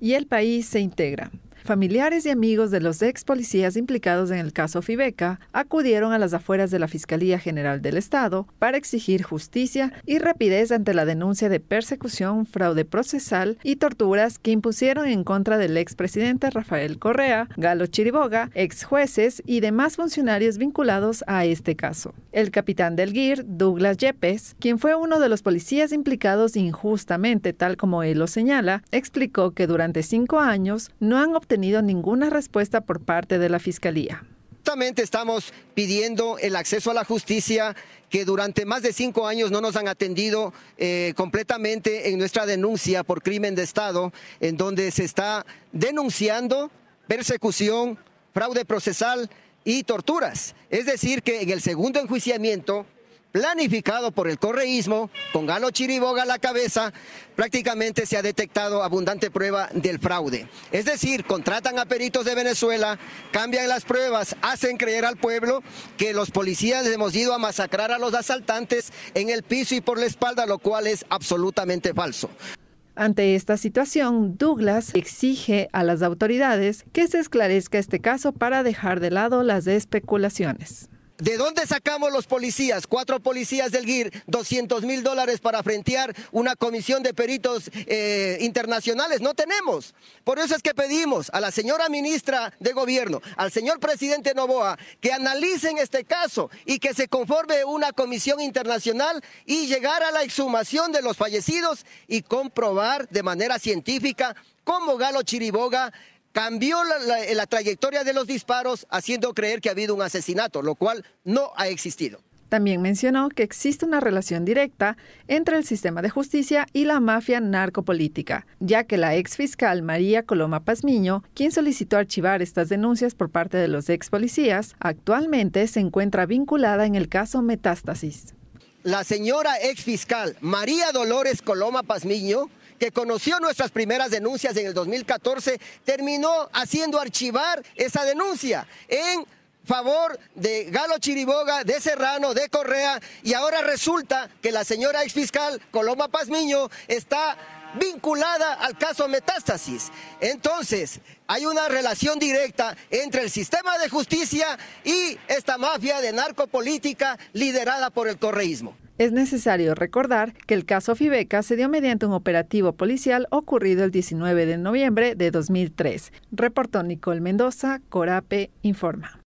y el país se integra. Familiares y amigos de los ex policías implicados en el caso Fibeca acudieron a las afueras de la Fiscalía General del Estado para exigir justicia y rapidez ante la denuncia de persecución, fraude procesal y torturas que impusieron en contra del ex presidente Rafael Correa, Galo Chiriboga, ex jueces y demás funcionarios vinculados a este caso. El capitán del GIR, Douglas Yepes, quien fue uno de los policías implicados injustamente, tal como él lo señala, explicó que durante cinco años no han obtenido ninguna respuesta por parte de la Fiscalía justamente estamos pidiendo el acceso a la justicia que durante más de cinco años no nos han atendido eh, completamente en nuestra denuncia por crimen de Estado, en donde se está denunciando persecución, fraude procesal y torturas. Es decir, que en el segundo enjuiciamiento planificado por el correísmo, con Galo Chiriboga a la cabeza, prácticamente se ha detectado abundante prueba del fraude. Es decir, contratan a peritos de Venezuela, cambian las pruebas, hacen creer al pueblo que los policías hemos ido a masacrar a los asaltantes en el piso y por la espalda, lo cual es absolutamente falso. Ante esta situación, Douglas exige a las autoridades que se esclarezca este caso para dejar de lado las especulaciones. ¿De dónde sacamos los policías? Cuatro policías del GIR, 200 mil dólares para frentear una comisión de peritos eh, internacionales. No tenemos. Por eso es que pedimos a la señora ministra de Gobierno, al señor presidente Novoa, que analicen este caso y que se conforme una comisión internacional y llegar a la exhumación de los fallecidos y comprobar de manera científica cómo Galo Chiriboga cambió la, trayectoria de los disparos haciendo creer que ha habido un asesinato, lo cual no ha existido. También mencionó que existe una relación directa entre el sistema de justicia y la mafia narcopolítica, ya que la ex fiscal María Coloma Pazmiño, quien solicitó archivar estas denuncias por parte de los ex policías, actualmente se encuentra vinculada en el caso Metástasis la señora ex fiscal María Dolores Coloma Pazmiño, que conoció nuestras primeras denuncias en el 2014, terminó haciendo archivar esa denuncia en favor de Galo Chiriboga, de Serrano, de Correa, y ahora resulta que la señora exfiscal Coloma Pazmiño está vinculada al caso Metástasis. Entonces, hay una relación directa entre el sistema de justicia y esta mafia de narcopolítica liderada por el correísmo. Es necesario recordar que el caso Fibeca se dio mediante un operativo policial ocurrido el 19 de noviembre de 2003. Reportó Nicole Mendoza, Corape Informa.